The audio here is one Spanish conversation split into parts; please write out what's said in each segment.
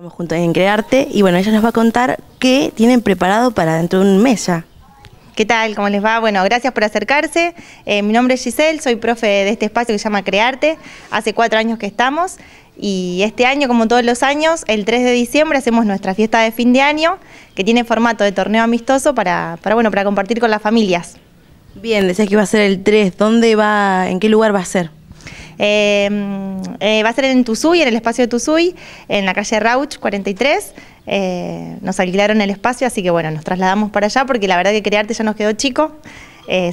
Estamos juntos en Crearte y bueno, ella nos va a contar qué tienen preparado para dentro de un mes ya. ¿Qué tal? ¿Cómo les va? Bueno, gracias por acercarse. Eh, mi nombre es Giselle, soy profe de este espacio que se llama Crearte. Hace cuatro años que estamos y este año, como todos los años, el 3 de diciembre hacemos nuestra fiesta de fin de año que tiene formato de torneo amistoso para, bueno, para compartir con las familias. Bien, decías que va a ser el 3. ¿Dónde va, en qué lugar va a ser? Eh, eh, va a ser en Tuzuy, en el espacio de Tuzuy, en la calle Rauch 43. Eh, nos alquilaron el espacio, así que bueno, nos trasladamos para allá porque la verdad que Crearte ya nos quedó chico.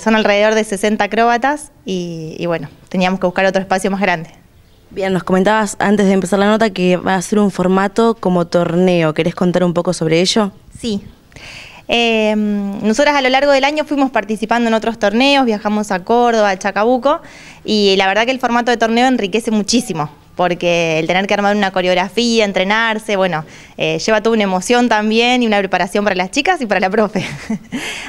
son alrededor de 60 acróbatas y, y bueno, teníamos que buscar otro espacio más grande. Bien, nos comentabas antes de empezar la nota que va a ser un formato como torneo. ¿Querés contar un poco sobre ello? Sí. Eh, nosotras a lo largo del año fuimos participando en otros torneos, viajamos a Córdoba, a Chacabuco, y la verdad que el formato de torneo enriquece muchísimo, porque el tener que armar una coreografía, entrenarse, bueno, eh, lleva toda una emoción también y una preparación para las chicas y para la profe.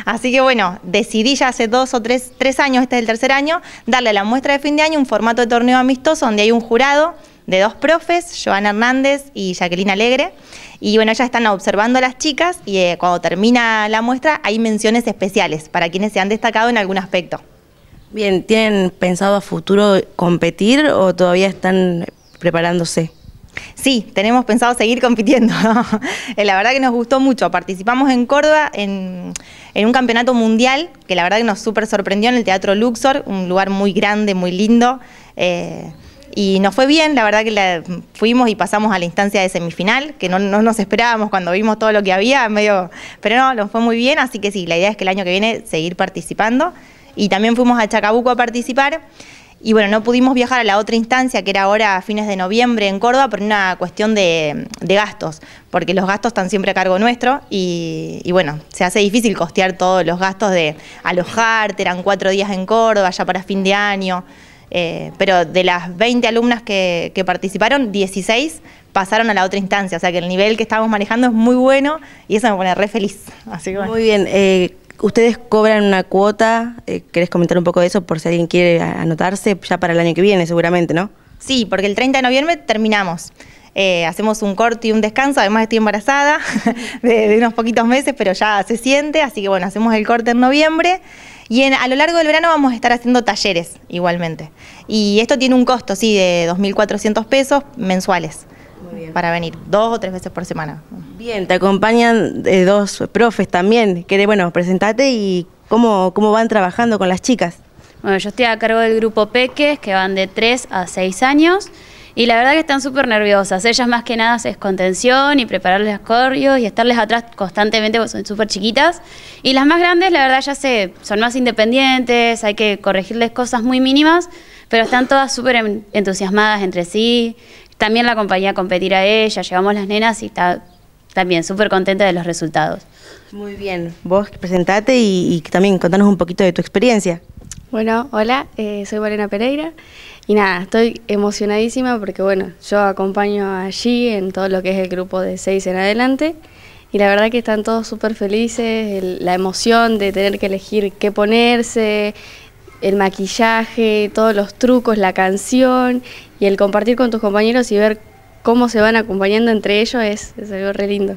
Así que bueno, decidí ya hace dos o tres, tres años, este es el tercer año, darle a la muestra de fin de año un formato de torneo amistoso donde hay un jurado de dos profes, Joana Hernández y Jacqueline Alegre. Y bueno, ya están observando a las chicas y eh, cuando termina la muestra hay menciones especiales para quienes se han destacado en algún aspecto. Bien, ¿tienen pensado a futuro competir o todavía están preparándose? Sí, tenemos pensado seguir compitiendo. la verdad que nos gustó mucho. Participamos en Córdoba en, un campeonato mundial que la verdad que nos súper sorprendió en el Teatro Luxor, un lugar muy grande, muy lindo. Eh, y nos fue bien, la verdad que la, fuimos y pasamos a la instancia de semifinal, que no, nos esperábamos cuando vimos todo lo que había, medio, pero no, nos fue muy bien, así que sí, la idea es que el año que viene seguir participando y también fuimos a Chacabuco a participar. Y bueno, no pudimos viajar a la otra instancia, que era ahora a fines de noviembre en Córdoba, por una cuestión de, de gastos, porque los gastos están siempre a cargo nuestro y, y, bueno, se hace difícil costear todos los gastos de alojarte, eran cuatro días en Córdoba, ya para fin de año. Eh, pero de las 20 alumnas que, participaron, 16 pasaron a la otra instancia. O sea que el nivel que estamos manejando es muy bueno y eso me pone re feliz. Muy bien. Eh, Ustedes cobran una cuota, eh, ¿querés comentar un poco de eso por si alguien quiere anotarse ya para el año que viene seguramente, no? Sí, porque el 30 de noviembre terminamos. hacemos un corte y un descanso, además estoy embarazada de, unos poquitos meses, pero ya se siente, así que bueno, hacemos el corte en noviembre y a lo largo del verano vamos a estar haciendo talleres igualmente. Y esto tiene un costo, sí, de 2.400 pesos mensuales. Para venir dos o tres veces por semana. Bien, te acompañan eh, dos profes también. Que, bueno, presentate y cómo, cómo van trabajando con las chicas. Bueno, yo estoy a cargo del grupo Peques, que van de 3 a 6 años. Y la verdad que están súper nerviosas. Ellas más que nada es contención y prepararles los corrios y estarles atrás constantemente porque son súper chiquitas. Y las más grandes, la verdad, ya se, son más independientes, hay que corregirles cosas muy mínimas, pero están todas súper entusiasmadas entre sí. También la compañía competir a ella, llevamos las nenas y está también súper contenta de los resultados. Muy bien, vos presentate y, y también contanos un poquito de tu experiencia. Bueno, hola, eh, soy Valena Pereira y nada, estoy emocionadísima porque bueno, yo acompaño allí en todo lo que es el grupo de seis en adelante y la verdad que están todos súper felices, la emoción de tener que elegir qué ponerse, el maquillaje, todos los trucos, la canción y el compartir con tus compañeros y ver cómo se van acompañando entre ellos es, algo re lindo.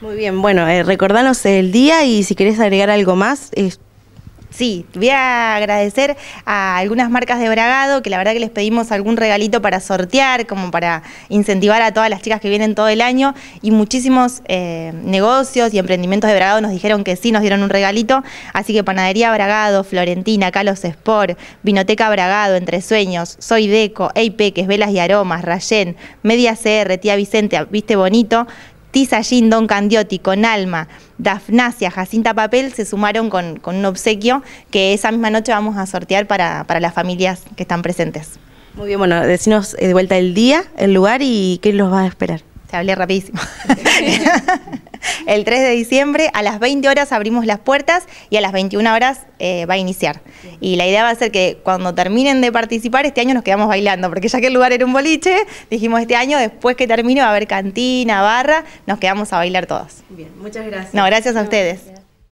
Muy bien, bueno, eh, recordanos el día y si querés agregar algo más, Sí, voy a agradecer a algunas marcas de Bragado que la verdad que les pedimos algún regalito para sortear, como para incentivar a todas las chicas que vienen todo el año y muchísimos eh, negocios y emprendimientos de Bragado nos dijeron que sí, nos dieron un regalito, así que Panadería Bragado, Florentina, Calos Sport, Vinoteca Bragado, Entre Sueños, Soy Deco, Peques, Velas y Aromas, Rayén, Media CR, Tía Vicente, ah, Viste Bonito, Tisa Jean, Don Candioti Conalma, Alma, Dafnasia, Jacinta Papel se sumaron con, un obsequio que esa misma noche vamos a sortear para, las familias que están presentes. Muy bien, bueno, decinos eh, de vuelta el día, el lugar y qué los va a esperar. Se hablé rapidísimo. El 3 de diciembre a las 20 horas abrimos las puertas y a las 21 horas eh, va a iniciar. Y la idea va a ser que cuando terminen de participar, este año nos quedamos bailando, porque ya que el lugar era un boliche, dijimos este año, después que termine va a haber cantina, barra, nos quedamos a bailar todos. Bien, muchas gracias. No, gracias a ustedes.